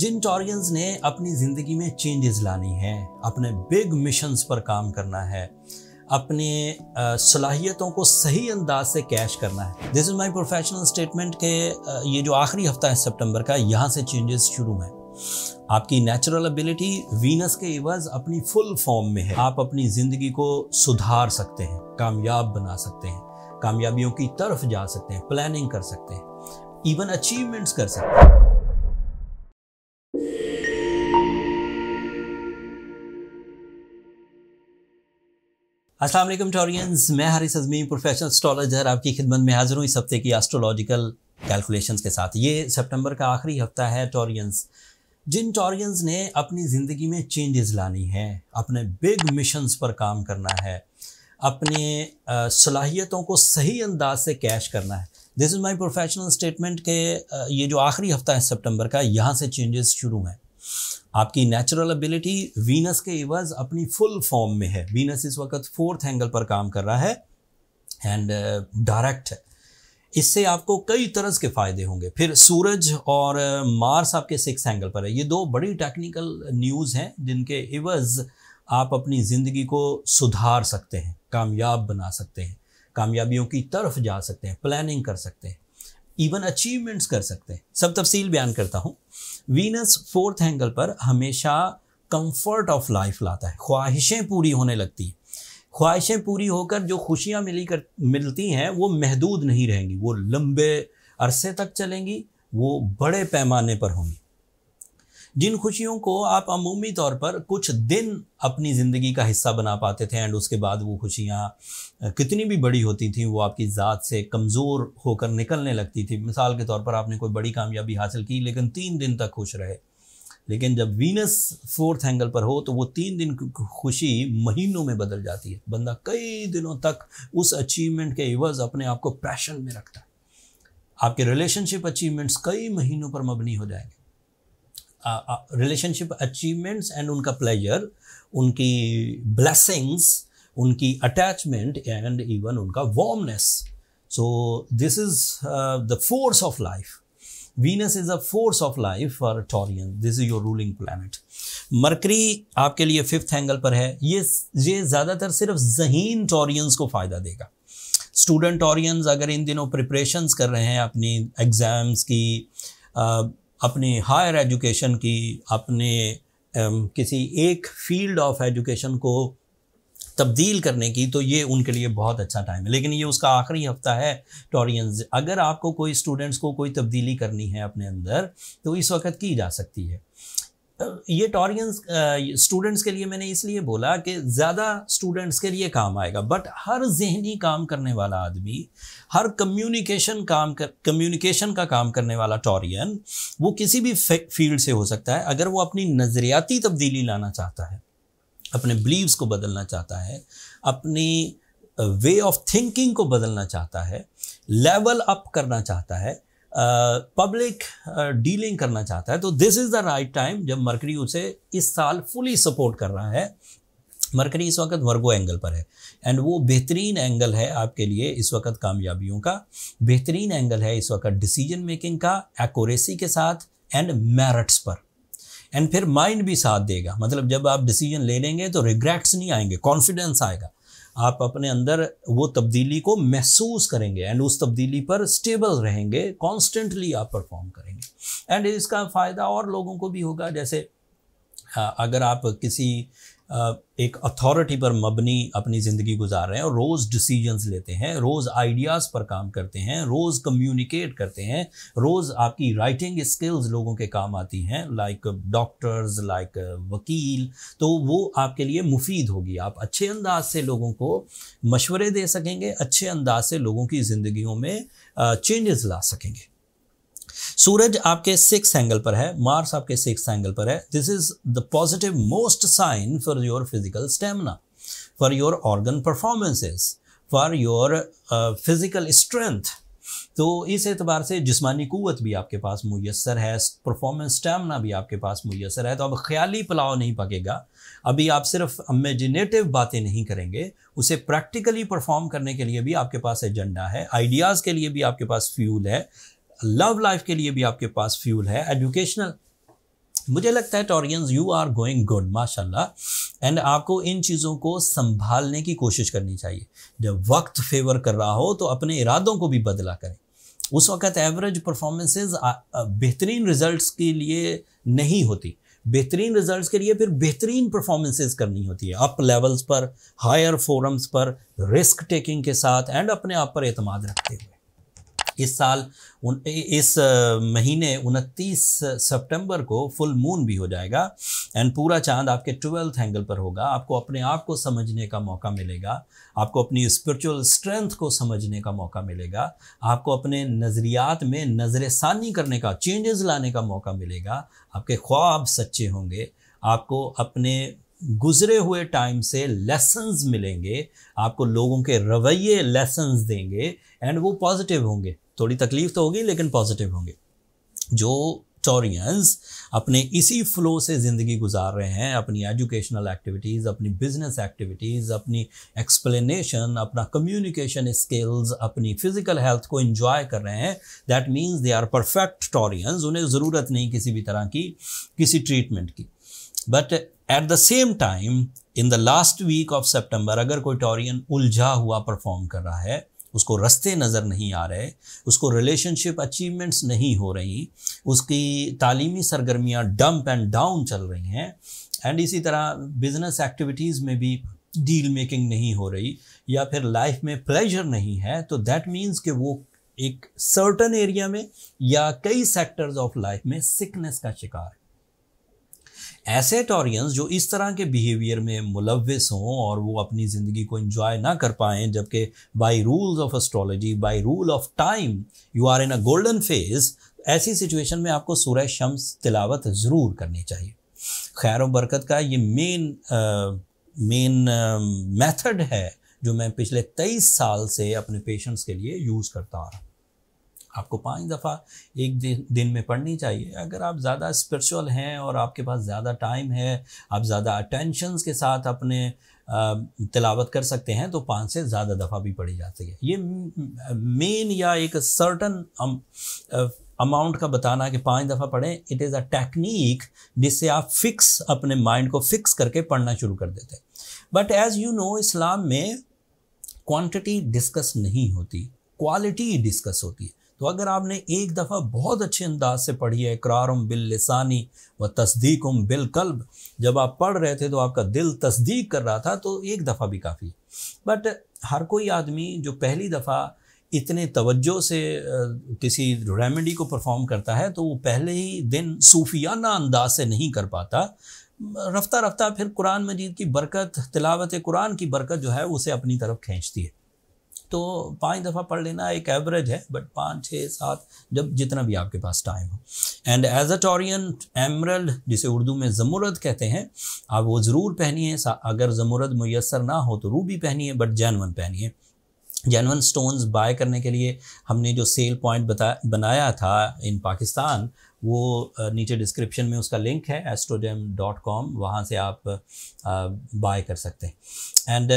जिन Taureans ने अपनी ज़िंदगी में चेंजेस लानी है अपने बिग मिशंस पर काम करना है अपने सलाहियतों को सही अंदाज से कैश करना है this is my professional statement के ये जो आखिरी हफ्ता है सितंबर का यहाँ से चेंजेस शुरू हैं आपकी नेचुरल एबिलिटी वीनस के इवज़ अपनी फुल फॉर्म में है आप अपनी ज़िंदगी को सुधार सकते हैं कामयाब बना सकते हैं कामयाबियों की तरफ जा सकते हैं प्लानिंग कर सकते हैं इवन अचीवमेंट्स कर सकते हैं अस्सलाम वालेकुम टॉरियंस मैं हरिस अजमी प्रोफेशनल एस्ट्रोलॉजर आपकी खिदमत में हाजिर हूँ इस हफ्ते की एस्ट्रोलॉजिकल कैलकुलेशंस के साथ ये सितंबर का आखिरी हफ्ता है टॉरियंस जिन टॉरियंस ने अपनी ज़िंदगी में चेंजेस लानी है अपने बिग मिशंस पर काम करना है अपने सलाहियतों को सही अंदाज से कैश करना है this is my professional statement के ये जो आखिरी हफ्ता है सितंबर का यहाँ से चेंजेस शुरू हैं आपकी नेचुरल एबिलिटी वीनस के इवज अपनी फुल फॉर्म में है वीनस इस वक्त फोर्थ एंगल पर काम कर रहा है एंड डायरेक्ट uh, है इससे आपको कई तरह के फ़ायदे होंगे फिर सूरज और मार्स uh, आपके सिक्स एंगल पर है ये दो बड़ी टेक्निकल न्यूज़ हैं जिनके इवज़ आप अपनी ज़िंदगी को सुधार सकते हैं कामयाब बना सकते हैं कामयाबियों की तरफ जा सकते हैं प्लानिंग कर सकते हैं इवन अचीवमेंट्स कर सकते हैं सब तफसील बयान करता हूँ वीनस फोर्थ एंगल पर हमेशा कंफर्ट ऑफ लाइफ लाता है ख्वाहिशें पूरी होने लगती हैं ख्वाहिशें पूरी होकर जो खुशियाँ मिली कर मिलती हैं वो महदूद नहीं रहेंगी वो लंबे अरसे तक चलेंगी वो बड़े पैमाने पर होंगी जिन खुशियों को आप अमूमी तौर पर कुछ दिन अपनी ज़िंदगी का हिस्सा बना पाते थे एंड उसके बाद वो खुशियाँ कितनी भी बड़ी होती थी वो आपकी ज़ात से कमज़ोर होकर निकलने लगती थी मिसाल के तौर पर आपने कोई बड़ी कामयाबी हासिल की लेकिन तीन दिन तक खुश रहे लेकिन जब वीनस फोर्थ एंगल पर हो तो वो तीन दिन खुशी महीनों में बदल जाती है बंदा कई दिनों तक उस अचीवमेंट के इवज़ अपने आप को पैशन में रखता है आपके रिलेशनशिप अचीवमेंट्स कई महीनों पर मबनी हो जाएंगे रिलेशनशिप अचीवमेंट्स एंड उनका प्लेजर उनकी ब्लेसिंग्स उनकी अटैचमेंट एंड इवन उनका warmness so this is the force of life Venus is a force of life for Taurean this is your ruling planet Mercury आपके लिए फिफ्थ एंगल पर है ये ये ज़्यादातर सिर्फ जहीन टॉरियंस को फ़ायदा देगा स्टूडेंट ऑरियंस अगर इन दिनों प्रिपरेशंस कर रहे हैं अपनी एग्ज़ाम्स की uh, अपनी हायर एजुकेशन की अपने um, किसी एक फील्ड ऑफ एजुकेशन को तब्दील करने की तो ये उनके लिए बहुत अच्छा टाइम है लेकिन ये उसका आखिरी हफ्ता है टॉरियंस अगर आपको कोई स्टूडेंट्स को कोई तब्दीली करनी है अपने अंदर तो इस वक्त की जा सकती है ये टॉरियंस स्टूडेंट्स के लिए मैंने इसलिए बोला कि ज़्यादा स्टूडेंट्स के लिए काम आएगा बट हर जहनी काम करने वाला आदमी हर कम्युनिकेशन काम कर कम्युनिकेशन का काम करने वाला टॉरियन वो किसी भी फील्ड से हो सकता है अगर वो अपनी नज़रियाती तब्दीली लाना चाहता है अपने बिलीव्स को बदलना चाहता है अपनी वे ऑफ थिंकिंग को बदलना चाहता है लेवल अप करना चाहता है पब्लिक डीलिंग करना चाहता है तो this is the right time जब मरकरी उसे इस साल फुली सपोर्ट कर रहा है मरकरी इस वक्त वर्गो एंगल पर है एंड वो बेहतरीन एंगल है आपके लिए इस वक्त कामयाबियों का बेहतरीन एंगल है इस वक्त डिसीजन मेकिंग का एकोरेसी के साथ एंड मेरिट्स पर एंड फिर माइंड भी साथ देगा मतलब जब आप डिसीजन ले लेंगे तो रिग्रेट्स नहीं आएंगे कॉन्फिडेंस आएगा आप अपने अंदर वो तब्दीली को महसूस करेंगे एंड उस तब्दीली पर स्टेबल रहेंगे कॉन्स्टेंटली आप परफॉर्म करेंगे एंड इसका फ़ायदा और लोगों को भी होगा जैसे अगर आप किसी एक अथॉरिटी पर मबनी अपनी ज़िंदगी गुजार रहे हैं और रोज़ डिसीजंस लेते हैं रोज़ आइडियाज़ पर काम करते हैं रोज़ कम्युनिकेट करते हैं रोज़ आपकी राइटिंग स्किल्स लोगों के काम आती हैं लाइक डॉक्टर्स लाइक वकील तो वो आपके लिए मुफीद होगी आप अच्छे अंदाज से लोगों को मशवरे दे सकेंगे अच्छे अंदाज से लोगों की ज़िंदगी में चेंजेस ला सकेंगे सूरज आपके सिक्स एंगल पर है मार्स आपके सिक्स एंगल पर है this is the positive most sign for your physical stamina for your organ performances for your physical strength तो इस एतबार से जिसमानी क़वत भी आपके पास मैसर है परफॉर्मेंस स्टैमिना भी आपके पास मैसर है तो अब ख्याली पुलाव नहीं पकेगा अभी आप सिर्फ इमेजिनेटिव बातें नहीं करेंगे उसे प्रैक्टिकली परफॉर्म करने के लिए भी आपके पास एजेंडा है आइडियाज़ के लिए भी आपके पास फ्यूल है लव लाइफ के लिए भी आपके पास फ्यूल है एजुकेशनल मुझे लगता है Taureans you are going good माशाल्लाह एंड आपको इन चीज़ों को संभालने की कोशिश करनी चाहिए जब वक्त फेवर कर रहा हो तो अपने इरादों को भी बदला करें उस वक्त एवरेज परफॉर्मेंसेज बेहतरीन रिजल्ट्स के लिए नहीं होती बेहतरीन रिजल्ट्स के लिए फिर बेहतरीन परफॉर्मेंसेज करनी होती है अप लेवल्स पर हायर फोरम्स पर रिस्क टेकिंग के साथ एंड अपने आप पर अतमाद रखते हुए इस साल उन, इस महीने 29 सितंबर को फुल मून भी हो जाएगा एंड पूरा चांद आपके ट्वेल्थ एंगल पर होगा आपको अपने आप को समझने का मौका मिलेगा आपको अपनी स्पिरिचुअल स्ट्रेंथ को समझने का मौका मिलेगा आपको अपने नज़रियात में नज़र सानी करने का चेंजेस लाने का मौका मिलेगा आपके ख्वाब सच्चे होंगे आपको अपने गुजरे हुए टाइम से लेसन्स मिलेंगे आपको लोगों के रवैये लेसन्स देंगे एंड वो पॉजिटिव होंगे थोड़ी तकलीफ तो होगी लेकिन पॉजिटिव होंगे जो टोरियंस अपने इसी फ्लो से ज़िंदगी गुजार रहे हैं अपनी एजुकेशनल एक्टिविटीज़ अपनी बिजनेस एक्टिविटीज़ अपनी एक्सप्लेनेशन अपना कम्युनिकेशन स्किल्स अपनी फिजिकल हेल्थ को इंजॉय कर रहे हैं that means they are perfect Taureans उन्हें ज़रूरत नहीं किसी भी तरह की किसी ट्रीटमेंट की but at the same time in the last week of September अगर कोई टोरियन उलझा हुआ परफॉर्म कर रहा है उसको रस्ते नज़र नहीं आ रहे उसको रिलेशनशिप अचीवमेंट्स नहीं हो रही उसकी तालीमी सरगर्मियाँ डंप एंड डाउन चल रही हैं एंड इसी तरह बिज़नेस एक्टिविटीज़ में भी डील मेकिंग नहीं हो रही या फिर लाइफ में प्लेजर नहीं है तो दैट मीन्स कि वो एक सर्टन एरिया में या कई सेक्टर्स ऑफ लाइफ में सिकनेस का शिकार है ऐसे टॉरियंस जो इस तरह के बिहेवियर में मुलविस हों और वो अपनी ज़िंदगी को इंजॉय ना कर पाएँ जबकि by rules of astrology by rule of time you are in a golden phase ऐसी सिचुएशन में आपको सूर्य शम्स तिलावत ज़रूर करनी चाहिए खैर बरकत का ये मेन मेन मेथड है जो मैं पिछले तेईस साल से अपने पेशेंट्स के लिए यूज़ करता आ रहा हूँ आपको पाँच दफ़ा एक दिन में पढ़नी चाहिए अगर आप ज़्यादा स्पिरिचुअल हैं और आपके पास ज़्यादा टाइम है आप ज़्यादा अटेंशन के साथ अपने तलावत कर सकते हैं तो पाँच से ज़्यादा दफ़ा भी पढ़ी जाती है ये मेन या एक सर्टन अमाउंट का बताना कि पाँच दफ़ा पढ़ें इट इज़ अ टेक्निक जिससे आप फिक्स अपने माइंड को फिक्स करके पढ़ना शुरू कर देते हैं बट एज़ यू नो इस्लाम में क्वांटिटी डिस्कस नहीं होती क्वालिटी डिस्कस होती है तो अगर आपने एक दफ़ा बहुत अच्छे अंदाज से पढ़ी है करारम बिल लसानी व उम बिल कल्ब जब आप पढ़ रहे थे तो आपका दिल तस्दीक कर रहा था तो एक दफ़ा भी काफ़ी बट हर कोई आदमी जो पहली दफ़ा इतने तवज्जो से किसी रेमेडी को परफॉर्म करता है तो वो पहले ही दिन सूफियाना अंदाज से नहीं कर पाता रफ्ता रफ्ता फिर कुरान मजीद की बरकत तिलावत कुरान की बरकत जो है उसे अपनी तरफ खींचती है तो पाँच दफ़ा पढ़ लेना एक एवरेज है बट पाँच छः सात जब जितना भी आपके पास टाइम हो and as a Taurean emerald जिसे उर्दू में जमूरद कहते हैं आप वो ज़रूर पहनिए अगर जमूरद मैसर ना हो तो रूबी पहनिए बट जैनवन पहनिए जैनवन स्टोन्स बाय करने के लिए हमने जो सेल पॉइंट बताया बनाया था इन पाकिस्तान वो नीचे डिस्क्रिप्शन में उसका लिंक है एस्ट्रोडेम डॉट कॉम वहाँ से आप बाय कर सकते हैं एंड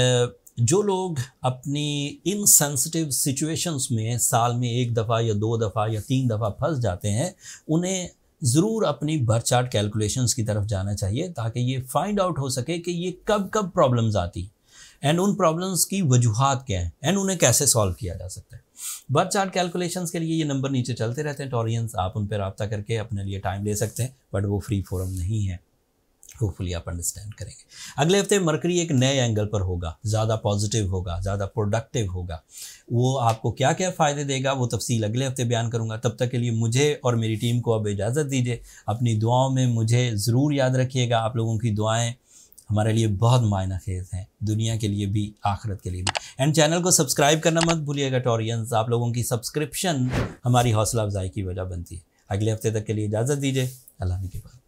जो लोग अपनी इन सेंसिटिव सिचुएशंस में साल में एक दफ़ा या दो दफ़ा या तीन दफ़ा फंस जाते हैं उन्हें ज़रूर अपनी भर चार्ट कैलकुलेशंस की तरफ जाना चाहिए ताकि ये फाइंड आउट हो सके कि ये कब कब प्रॉब्लम्स आती एंड उन प्रॉब्लम्स की वजूहत क्या हैं एंड उन्हें कैसे सॉल्व किया जा सकता है बर्थ चार्ट कैलकुलेशंस के लिए ये नंबर नीचे चलते रहते हैं टॉरियंस तो आप उन पर रबता करके अपने लिए टाइम ले सकते हैं बट वो फ्री फोरम नहीं है होपफुली आप अंडरस्टैंड करेंगे अगले हफ्ते मरकरी एक नए एंगल पर होगा ज़्यादा पॉजिटिव होगा ज़्यादा प्रोडक्टिव होगा वो आपको क्या क्या फ़ायदे देगा वो तफसील अगले हफ्ते बयान करूँगा तब तक के लिए मुझे और मेरी टीम को अब इजाज़त दीजिए अपनी दुआओं में मुझे ज़रूर याद रखिएगा आप लोगों की दुआएँ हमारे लिए बहुत मायना खेज हैं दुनिया के लिए भी आखरत के लिए भी एंड चैनल को सब्सक्राइब करना मत भूलिएगा टॉरियंस आप लोगों की सब्सक्रिप्शन हमारी हौसला अफजाई की वजह बनती है अगले हफ्ते तक के लिए इजाज़त दीजिए अल्लाह के बाद